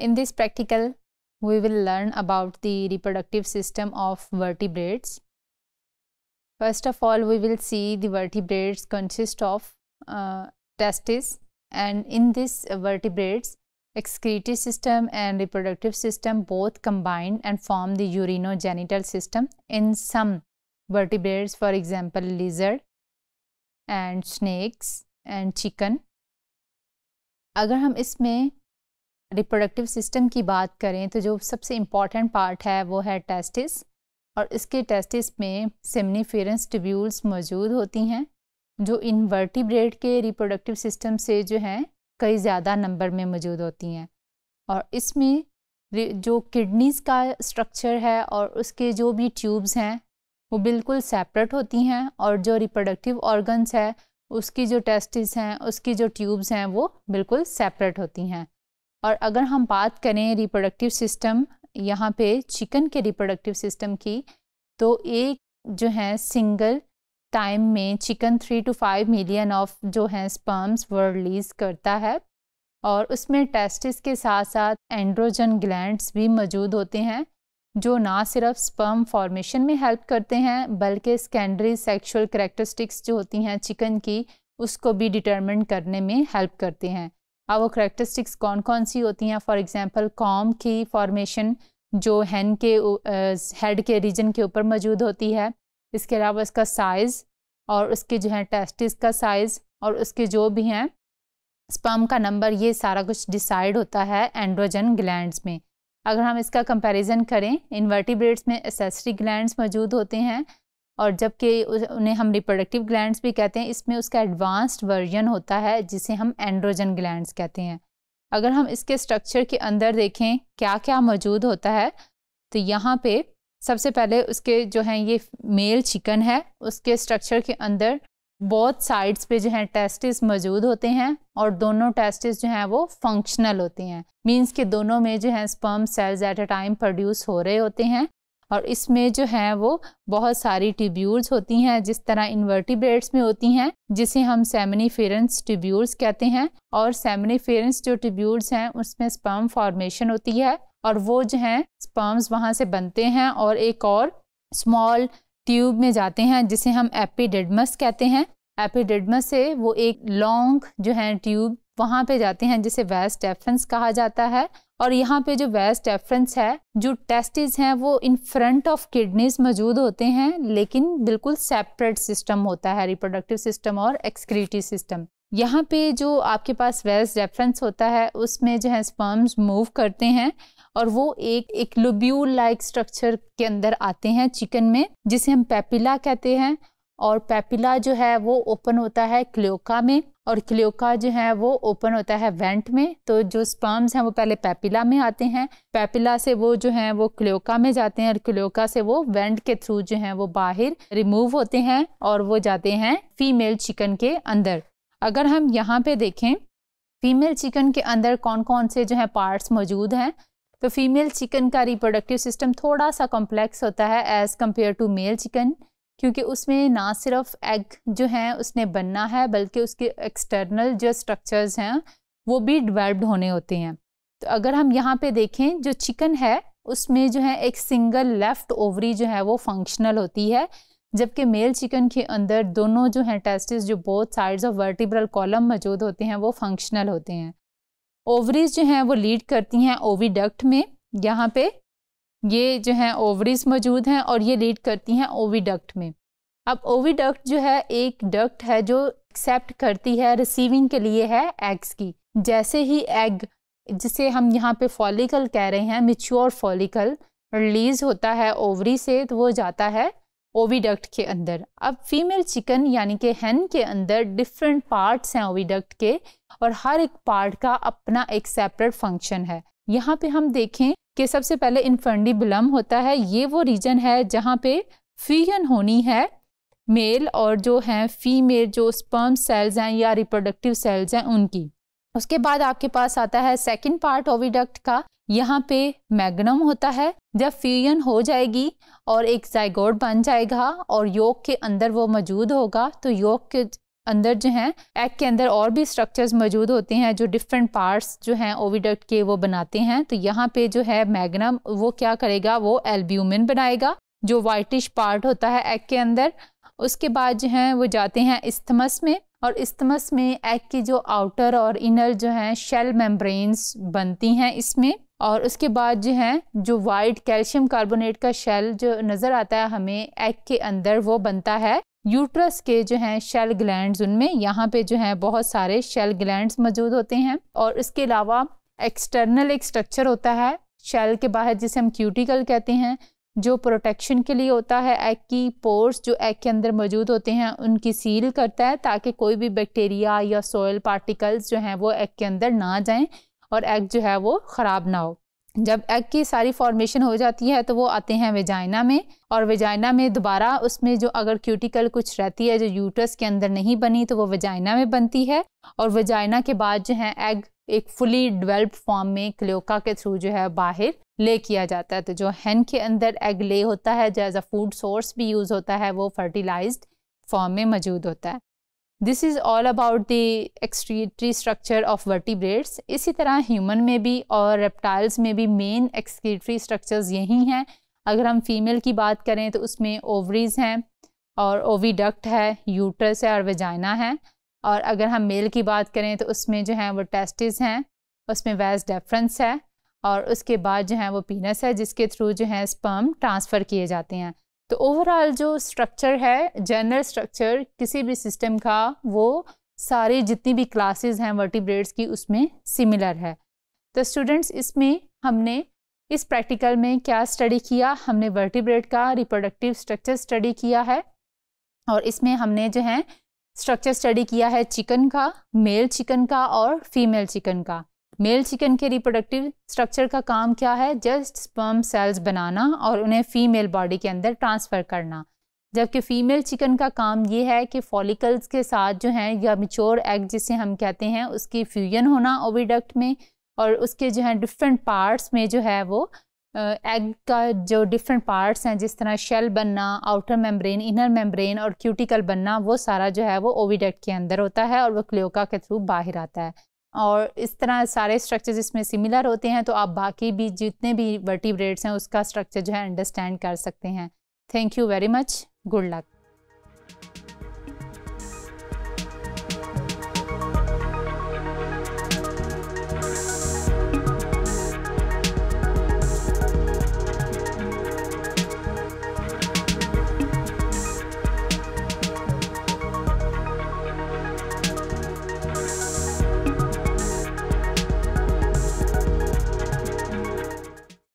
In this practical, we will learn about the reproductive system of vertebrates. First of all, we will see the vertebrates consist of uh, testes and in this vertebrates, excretory system and reproductive system both combine and form the urinogenital system. In some vertebrates, for example, lizard and snakes and chicken, अगर हम इसमें reproductive system की बात करें तो जो सबसे important part है वो है टेस्टिस और इसके टेस्टिस में सेमनीफेरेंस ट्यूब्यूल्स मौजूद होती हैं जो इनवर्टिब्रेट के रिप्रोडक्टिव सिस्टम से जो हैं कई ज़्यादा नंबर में मौजूद होती हैं और इसमें जो किडनीज़ का स्ट्रक्चर है और उसके जो भी ट्यूब्स हैं वो बिल्कुल सेपरेट होती हैं और जो रिप्रोडक्टिव ऑर्गन्स है उसकी जो टेस्टिस हैं उसकी जो ट्यूब्स हैं वो बिल्कुल सेपरेट होती हैं और अगर हम बात करें रिप्रोडक्टिव सिस्टम यहाँ पे चिकन के रिप्रोडक्टिव सिस्टम की तो एक जो है सिंगल टाइम में chicken three two five million of जो है स्पर्म्स वर्लीज रिलीज करता है और उसमें टेस्टिस के साथ साथ एंड्रोजन ग्लैंड्स भी मौजूद होते हैं जो ना सिर्फ स्पर्म फॉर्मेशन में हेल्प करते हैं बल्कि सेकेंडरी सेक्सुअल करेक्टरिस्टिक्स जो होती हैं चिकन की उसको भी डिटर्मिन करने में हेल्प करते हैं अब हाँ, वो करेक्टरिस्टिक्स कौन कौन सी होती हैं फॉर एग्जांपल कॉम की फॉर्मेशन जो हैन के हेड के रीजन के ऊपर मौजूद होती है इसके अलावा इसका साइज़ और उसके जो है टेस्टिस का साइज़ और उसके जो भी हैं स्पर्म का नंबर ये सारा कुछ डिसाइड होता है एंड्रोजन ग्लैंड में अगर हम इसका कंपेरिजन करें इन्वर्टिब्रेट्स में एसेसरी ग्लैंड मौजूद होते हैं और जबकि उन्हें हम रिप्रोडक्टिव ग्लैंड्स भी कहते हैं इसमें उसका एडवांस्ड वर्जन होता है जिसे हम एंड्रोजन ग्लैंड्स कहते हैं अगर हम इसके स्ट्रक्चर के अंदर देखें क्या क्या मौजूद होता है तो यहाँ पे सबसे पहले उसके जो हैं ये मेल चिकन है उसके स्ट्रक्चर के अंदर बहुत साइड्स पे जो है टेस्टिस मौजूद होते हैं और दोनों टेस्टिस जो हैं वो फंक्शनल होते हैं मींस के दोनों में जो है sperm cells at a time produce हो रहे होते हैं और इसमें जो है वो बहुत सारी ट्यूब्यूल्स होती हैं जिस तरह इन्वर्टिब्रेट्स में होती हैं जिसे हम सेमनीफेरेंस ट्यूब्यूल्स कहते हैं और सेमनीफेरेंस जो ट्यूब्यूल्स हैं उसमें स्पर्म फॉर्मेशन होती है और वो जो हैं स्पर्म्स वहाँ से बनते हैं और एक और स्मॉल ट्यूब में जाते हैं जिसे हम एपिडिडमस कहते हैं एपिडिडमस से वो एक लॉन्ग जो है ट्यूब वहाँ पे जाते हैं जिसे वेस्ट एफरेंस कहा जाता है और यहाँ पे जो वेस्ट एफरेंस है जो टेस्टिस हैं वो इन फ्रंट ऑफ किडनीज मौजूद होते हैं लेकिन बिल्कुल सेपरेट सिस्टम होता है रिप्रोडक्टिव सिस्टम और एक्सक्रीटिव सिस्टम यहाँ पे जो आपके पास वेस्ट रेफरेंस होता है उसमें जो है स्पर्म्स मूव करते हैं और वो एक एक लुब्यूल लाइक स्ट्रक्चर के अंदर आते हैं चिकन में जिसे हम पेपिला कहते हैं और पेपिला जो है वो ओपन होता है क्लियोका में और क्लियोका जो है वो ओपन होता है वेंट में तो जो स्पर्म्स हैं वो पहले पेपिला में आते हैं पेपिला से वो जो है वो क्लियोका में जाते हैं और क्लियोका से वो वेंट के थ्रू जो है वो बाहर रिमूव होते हैं और वो जाते हैं फीमेल चिकन के अंदर अगर हम यहाँ पे देखें फीमेल चिकन के अंदर कौन कौन से जो है पार्ट्स मौजूद हैं तो फीमेल चिकन का रिप्रोडक्टिव सिस्टम थोड़ा सा कॉम्प्लेक्स होता है as compare to male chicken क्योंकि उसमें ना सिर्फ एग जो है उसने बनना है बल्कि उसके एक्सटर्नल जो स्ट्रक्चर्स हैं वो भी डिवेल्प्ड होने होते हैं तो अगर हम यहाँ पे देखें जो चिकन है उसमें जो है एक सिंगल लेफ़्ट ओवरी जो है वो फंक्शनल होती है जबकि मेल चिकन के अंदर दोनों जो हैं टेस्टिस जो both sides of vertebral column मौजूद होते हैं वो फंक्शनल होते हैं ओवरीज जो हैं वो लीड करती हैं ओवीडक्ट में यहाँ पे ये जो हैं ओवरीज मौजूद हैं और ये लीड करती हैं ओविडक्ट में अब ओविडक्ट जो है एक डक्ट है जो एक्सेप्ट करती है रिसीविंग के लिए है एग्स की जैसे ही एग जिसे हम यहाँ पे फॉलिकल कह रहे हैं मिच्योर फॉलिकल रिलीज होता है ओवरी से तो वो जाता है ओविडक्ट के अंदर अब फीमेल चिकन यानी कि हैन के अंदर डिफरेंट पार्ट्स हैं ओविडक्ट के और हर एक पार्ट का अपना एक सेपरेट फंक्शन है यहाँ पे हम देखें कि सबसे पहले इन्फंडिबुलम होता है ये वो रीजन है जहाँ पे फ्यूजन होनी है मेल और जो हैं फीमेल जो स्पर्म सेल्स हैं या रिप्रोडक्टिव सेल्स हैं उनकी उसके बाद आपके पास आता है सेकंड पार्ट ओविडक्ट का यहाँ पे मैग्नम होता है जब फ्यूजन हो जाएगी और एक जायगोड बन जाएगा और योग के अंदर वो मौजूद होगा तो योग के अंदर जो हैं एग के अंदर और भी स्ट्रक्चर्स मौजूद होते हैं जो डिफरेंट पार्ट्स जो हैं ओविडक्ट के वो बनाते हैं तो यहाँ पे जो है मैग्नम वो क्या करेगा वो एल्ब्यूमिन बनाएगा जो वाइटिश पार्ट होता है एग के अंदर उसके बाद जो हैं वो जाते हैं इस्थमस में और इस्थमस में एग के जो आउटर और इनर जो हैं शेल मेम्ब्रेन्स बनती हैं इसमें और उसके बाद जो है जो वाइट कैल्शियम कार्बोनेट का शेल जो नज़र आता है हमें एग के अंदर वो बनता है यूट्रस के जो हैं शेल ग्लैंड्स उनमें यहाँ पे जो हैं बहुत सारे शेल ग्लैंड्स मौजूद होते हैं और इसके अलावा एक्सटर्नल एक स्ट्रक्चर होता है शेल के बाहर जिसे हम क्यूटिकल कहते हैं जो प्रोटेक्शन के लिए होता है एग की पोर्स जो एग के अंदर मौजूद होते हैं उनकी सील करता है ताकि कोई भी बैक्टीरिया या सोयल पार्टिकल्स जो हैं वो एग के अंदर ना जाएं और एग जो है वो ख़राब ना हो जब एग की सारी फॉर्मेशन हो जाती है तो वो आते हैं वेजाइना में और वेजाइना में दोबारा उसमें जो अगर क्यूटिकल कुछ रहती है जो यूट्रस के अंदर नहीं बनी तो वो वेजाइना में बनती है और वेजाइना के बाद जो है एग एक फुली डेवलप्ड फॉर्म में क्लियोका के थ्रू जो है बाहर ले किया जाता है तो जो हैन के अंदर एग ले होता है जो एज अ फूड सोर्स भी यूज़ होता है वो फर्टिलाइज फॉर्म में मौजूद होता है this is all about the excretory structure of vertebrates इसी तरह ह्यूमन में भी और रेप्टाइल्स में भी मेन एक्सक्रीटरी स्ट्रक्चर्स यही हैं अगर हम फीमेल की बात करें तो उसमें ओवरीज हैं और ओवीडक्ट है यूट्रस है और वेजाइना है और अगर हम मेल की बात करें तो उसमें जो है वो टेस्टिस हैं उसमें वेज डेफरेंस है और उसके बाद जो है वो पीनस है जिसके थ्रू जो है स्पर्म ट्रांसफ़र किए जाते हैं तो ओवरऑल जो स्ट्रक्चर है जनरल स्ट्रक्चर किसी भी सिस्टम का वो सारी जितनी भी क्लासेस हैं वर्टिब्रेड्स की उसमें सिमिलर है तो स्टूडेंट्स इसमें हमने इस प्रैक्टिकल में क्या स्टडी किया हमने वर्टिब्रेड का रिप्रोडक्टिव स्ट्रक्चर स्टडी किया है और इसमें हमने जो है स्ट्रक्चर स्टडी किया है चिकन का मेल चिकन का और फीमेल चिकन का मेल चिकन के रिप्रोडक्टिव स्ट्रक्चर का काम क्या है जस्ट स्पर्म सेल्स बनाना और उन्हें फीमेल बॉडी के अंदर ट्रांसफ़र करना जबकि फ़ीमेल चिकन का काम ये है कि फॉलिकल्स के साथ जो हैं या मिच्योर एग जिसे हम कहते हैं उसकी फ्यूजन होना ओविडक्ट में और उसके जो है डिफरेंट पार्ट्स में जो है वो एग का जो डिफरेंट पार्ट्स हैं जिस तरह शेल बनना आउटर मेम्ब्रेन इनर मेम्ब्रेन और क्यूटिकल बनना वो सारा जो है वो ओविडक्ट के अंदर होता है और वो क्लियोका के थ्रू बाहर आता है और इस तरह सारे स्ट्रक्चर्स इसमें सिमिलर होते हैं तो आप बाकी भी जितने भी वर्टिब्रेट्स हैं उसका स्ट्रक्चर जो है अंडरस्टैंड कर सकते हैं thank you very much good luck